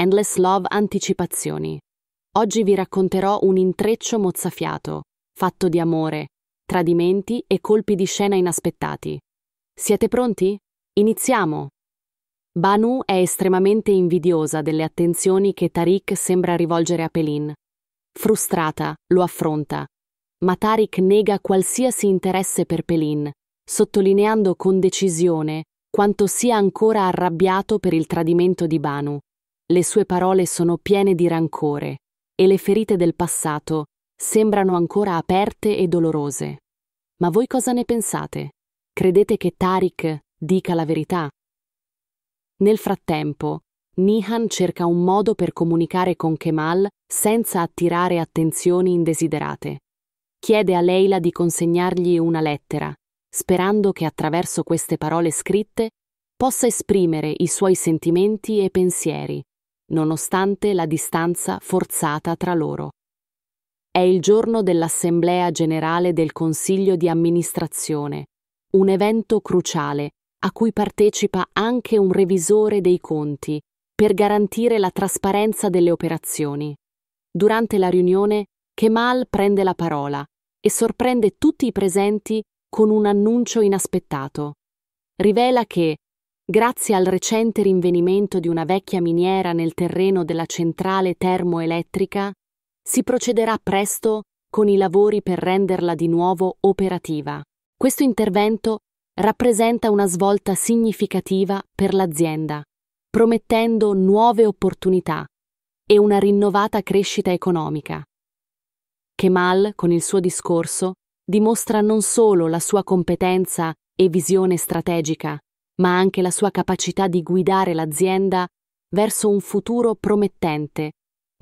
Endless Love Anticipazioni. Oggi vi racconterò un intreccio mozzafiato, fatto di amore, tradimenti e colpi di scena inaspettati. Siete pronti? Iniziamo! Banu è estremamente invidiosa delle attenzioni che Tariq sembra rivolgere a Pelin. Frustrata, lo affronta, ma Tariq nega qualsiasi interesse per Pelin, sottolineando con decisione quanto sia ancora arrabbiato per il tradimento di Banu le sue parole sono piene di rancore e le ferite del passato sembrano ancora aperte e dolorose. Ma voi cosa ne pensate? Credete che Tariq dica la verità? Nel frattempo, Nihan cerca un modo per comunicare con Kemal senza attirare attenzioni indesiderate. Chiede a Leila di consegnargli una lettera, sperando che attraverso queste parole scritte possa esprimere i suoi sentimenti e pensieri nonostante la distanza forzata tra loro. È il giorno dell'Assemblea Generale del Consiglio di Amministrazione, un evento cruciale a cui partecipa anche un revisore dei conti per garantire la trasparenza delle operazioni. Durante la riunione, Kemal prende la parola e sorprende tutti i presenti con un annuncio inaspettato. Rivela che, grazie al recente rinvenimento di una vecchia miniera nel terreno della centrale termoelettrica, si procederà presto con i lavori per renderla di nuovo operativa. Questo intervento rappresenta una svolta significativa per l'azienda, promettendo nuove opportunità e una rinnovata crescita economica. Kemal, con il suo discorso, dimostra non solo la sua competenza e visione strategica, ma anche la sua capacità di guidare l'azienda verso un futuro promettente,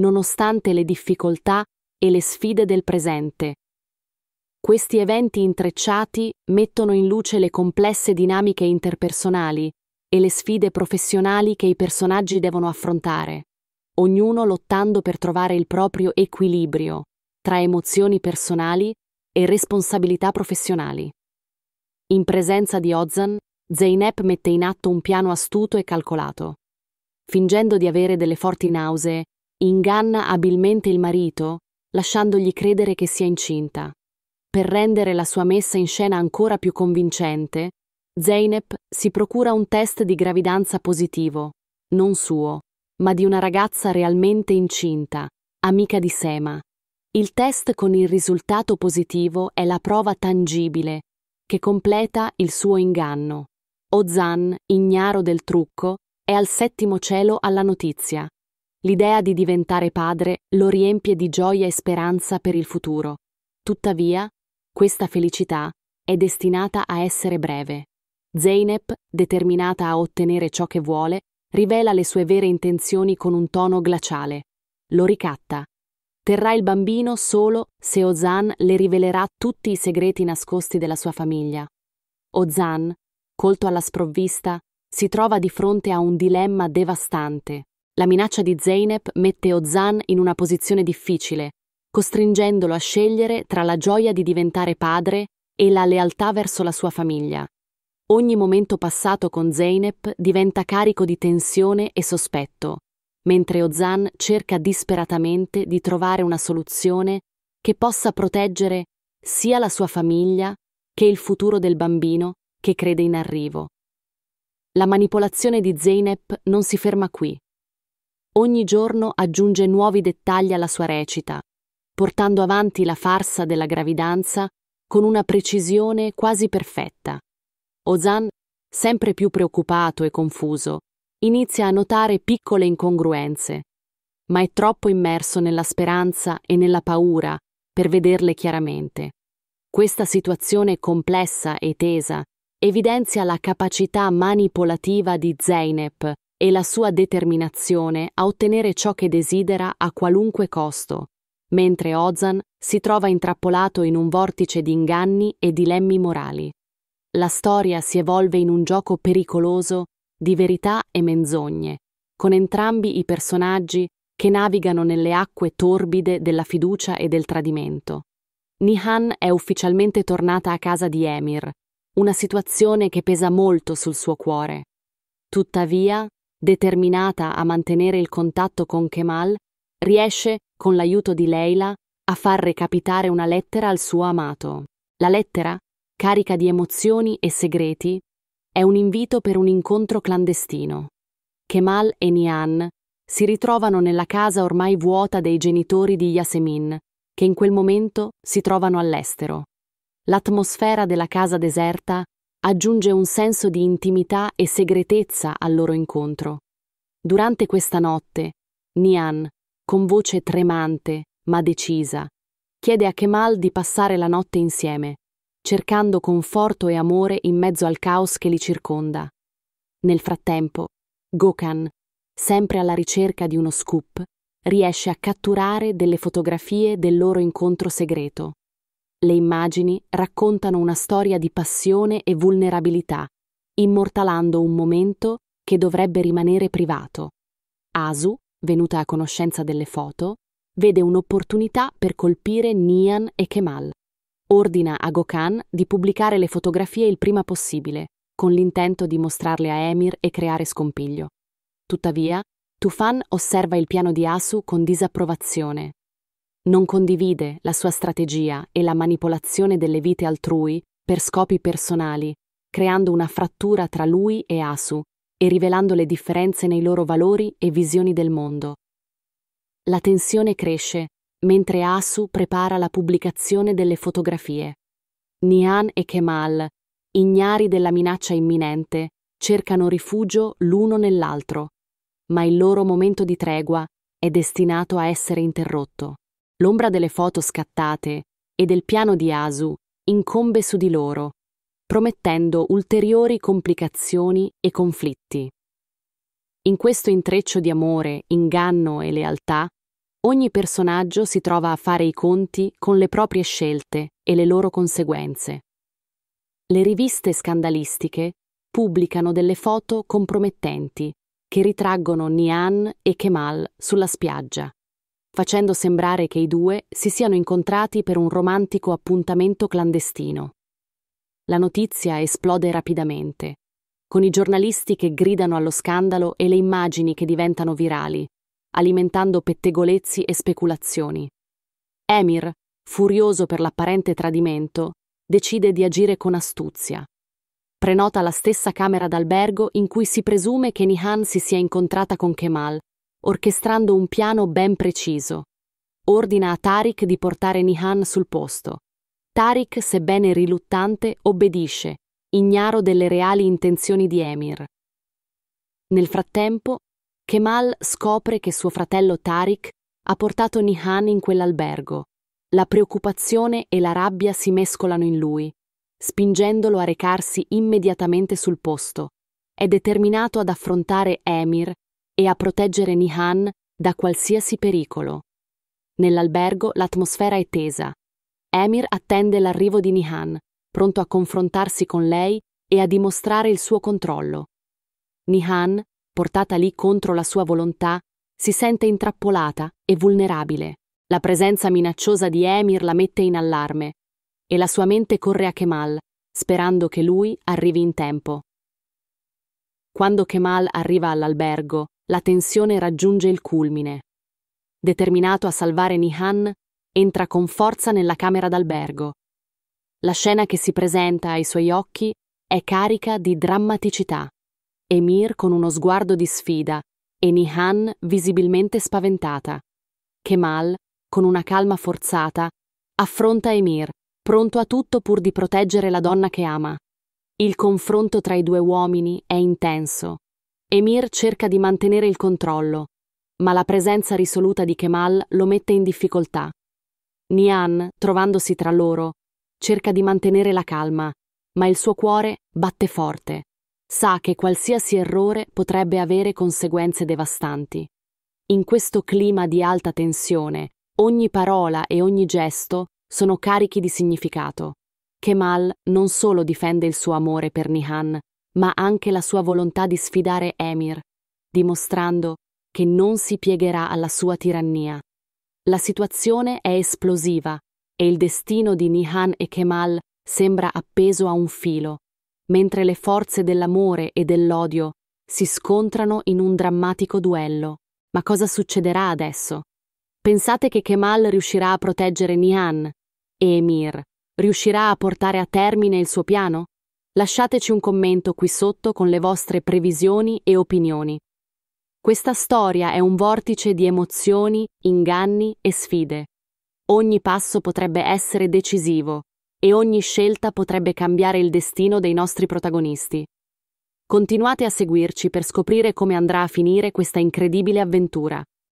nonostante le difficoltà e le sfide del presente. Questi eventi intrecciati mettono in luce le complesse dinamiche interpersonali e le sfide professionali che i personaggi devono affrontare, ognuno lottando per trovare il proprio equilibrio tra emozioni personali e responsabilità professionali. In presenza di Ozan, Zeynep mette in atto un piano astuto e calcolato. Fingendo di avere delle forti nausee, inganna abilmente il marito, lasciandogli credere che sia incinta. Per rendere la sua messa in scena ancora più convincente, Zeynep si procura un test di gravidanza positivo, non suo, ma di una ragazza realmente incinta, amica di Sema. Il test con il risultato positivo è la prova tangibile che completa il suo inganno. Ozan, ignaro del trucco, è al settimo cielo alla notizia. L'idea di diventare padre lo riempie di gioia e speranza per il futuro. Tuttavia, questa felicità è destinata a essere breve. Zeynep, determinata a ottenere ciò che vuole, rivela le sue vere intenzioni con un tono glaciale. Lo ricatta. Terrà il bambino solo se Ozan le rivelerà tutti i segreti nascosti della sua famiglia. Ozan, colto alla sprovvista, si trova di fronte a un dilemma devastante. La minaccia di Zeynep mette Ozan in una posizione difficile, costringendolo a scegliere tra la gioia di diventare padre e la lealtà verso la sua famiglia. Ogni momento passato con Zeynep diventa carico di tensione e sospetto, mentre Ozan cerca disperatamente di trovare una soluzione che possa proteggere sia la sua famiglia che il futuro del bambino che crede in arrivo. La manipolazione di Zeynep non si ferma qui. Ogni giorno aggiunge nuovi dettagli alla sua recita, portando avanti la farsa della gravidanza con una precisione quasi perfetta. Ozan, sempre più preoccupato e confuso, inizia a notare piccole incongruenze, ma è troppo immerso nella speranza e nella paura per vederle chiaramente. Questa situazione complessa e tesa evidenzia la capacità manipolativa di Zeynep e la sua determinazione a ottenere ciò che desidera a qualunque costo, mentre Ozan si trova intrappolato in un vortice di inganni e dilemmi morali. La storia si evolve in un gioco pericoloso di verità e menzogne, con entrambi i personaggi che navigano nelle acque torbide della fiducia e del tradimento. Nihan è ufficialmente tornata a casa di Emir, una situazione che pesa molto sul suo cuore. Tuttavia, determinata a mantenere il contatto con Kemal, riesce, con l'aiuto di Leila, a far recapitare una lettera al suo amato. La lettera, carica di emozioni e segreti, è un invito per un incontro clandestino. Kemal e Nian si ritrovano nella casa ormai vuota dei genitori di Yasemin, che in quel momento si trovano all'estero l'atmosfera della casa deserta aggiunge un senso di intimità e segretezza al loro incontro. Durante questa notte, Nian, con voce tremante ma decisa, chiede a Kemal di passare la notte insieme, cercando conforto e amore in mezzo al caos che li circonda. Nel frattempo, Gokan, sempre alla ricerca di uno scoop, riesce a catturare delle fotografie del loro incontro segreto. Le immagini raccontano una storia di passione e vulnerabilità, immortalando un momento che dovrebbe rimanere privato. Asu, venuta a conoscenza delle foto, vede un'opportunità per colpire Nian e Kemal. Ordina a Gokhan di pubblicare le fotografie il prima possibile, con l'intento di mostrarle a Emir e creare scompiglio. Tuttavia, Tufan osserva il piano di Asu con disapprovazione, non condivide la sua strategia e la manipolazione delle vite altrui per scopi personali, creando una frattura tra lui e Asu e rivelando le differenze nei loro valori e visioni del mondo. La tensione cresce mentre Asu prepara la pubblicazione delle fotografie. Nian e Kemal, ignari della minaccia imminente, cercano rifugio l'uno nell'altro, ma il loro momento di tregua è destinato a essere interrotto. L'ombra delle foto scattate e del piano di Asu incombe su di loro, promettendo ulteriori complicazioni e conflitti. In questo intreccio di amore, inganno e lealtà, ogni personaggio si trova a fare i conti con le proprie scelte e le loro conseguenze. Le riviste scandalistiche pubblicano delle foto compromettenti che ritraggono Nian e Kemal sulla spiaggia facendo sembrare che i due si siano incontrati per un romantico appuntamento clandestino. La notizia esplode rapidamente, con i giornalisti che gridano allo scandalo e le immagini che diventano virali, alimentando pettegolezzi e speculazioni. Emir, furioso per l'apparente tradimento, decide di agire con astuzia. Prenota la stessa camera d'albergo in cui si presume che Nihan si sia incontrata con Kemal orchestrando un piano ben preciso. Ordina a Tariq di portare Nihan sul posto. Tariq, sebbene riluttante, obbedisce, ignaro delle reali intenzioni di Emir. Nel frattempo, Kemal scopre che suo fratello Tariq ha portato Nihan in quell'albergo. La preoccupazione e la rabbia si mescolano in lui, spingendolo a recarsi immediatamente sul posto. È determinato ad affrontare Emir e a proteggere Nihan da qualsiasi pericolo. Nell'albergo l'atmosfera è tesa. Emir attende l'arrivo di Nihan, pronto a confrontarsi con lei e a dimostrare il suo controllo. Nihan, portata lì contro la sua volontà, si sente intrappolata e vulnerabile. La presenza minacciosa di Emir la mette in allarme e la sua mente corre a Kemal, sperando che lui arrivi in tempo. Quando Kemal arriva all'albergo, la tensione raggiunge il culmine. Determinato a salvare Nihan, entra con forza nella camera d'albergo. La scena che si presenta ai suoi occhi è carica di drammaticità. Emir con uno sguardo di sfida e Nihan visibilmente spaventata. Kemal, con una calma forzata, affronta Emir, pronto a tutto pur di proteggere la donna che ama. Il confronto tra i due uomini è intenso, Emir cerca di mantenere il controllo, ma la presenza risoluta di Kemal lo mette in difficoltà. Nian, trovandosi tra loro, cerca di mantenere la calma, ma il suo cuore batte forte. Sa che qualsiasi errore potrebbe avere conseguenze devastanti. In questo clima di alta tensione, ogni parola e ogni gesto sono carichi di significato. Kemal non solo difende il suo amore per Nihan, ma anche la sua volontà di sfidare Emir, dimostrando che non si piegherà alla sua tirannia. La situazione è esplosiva e il destino di Nihan e Kemal sembra appeso a un filo, mentre le forze dell'amore e dell'odio si scontrano in un drammatico duello. Ma cosa succederà adesso? Pensate che Kemal riuscirà a proteggere Nihan e Emir? Riuscirà a portare a termine il suo piano? Lasciateci un commento qui sotto con le vostre previsioni e opinioni. Questa storia è un vortice di emozioni, inganni e sfide. Ogni passo potrebbe essere decisivo e ogni scelta potrebbe cambiare il destino dei nostri protagonisti. Continuate a seguirci per scoprire come andrà a finire questa incredibile avventura.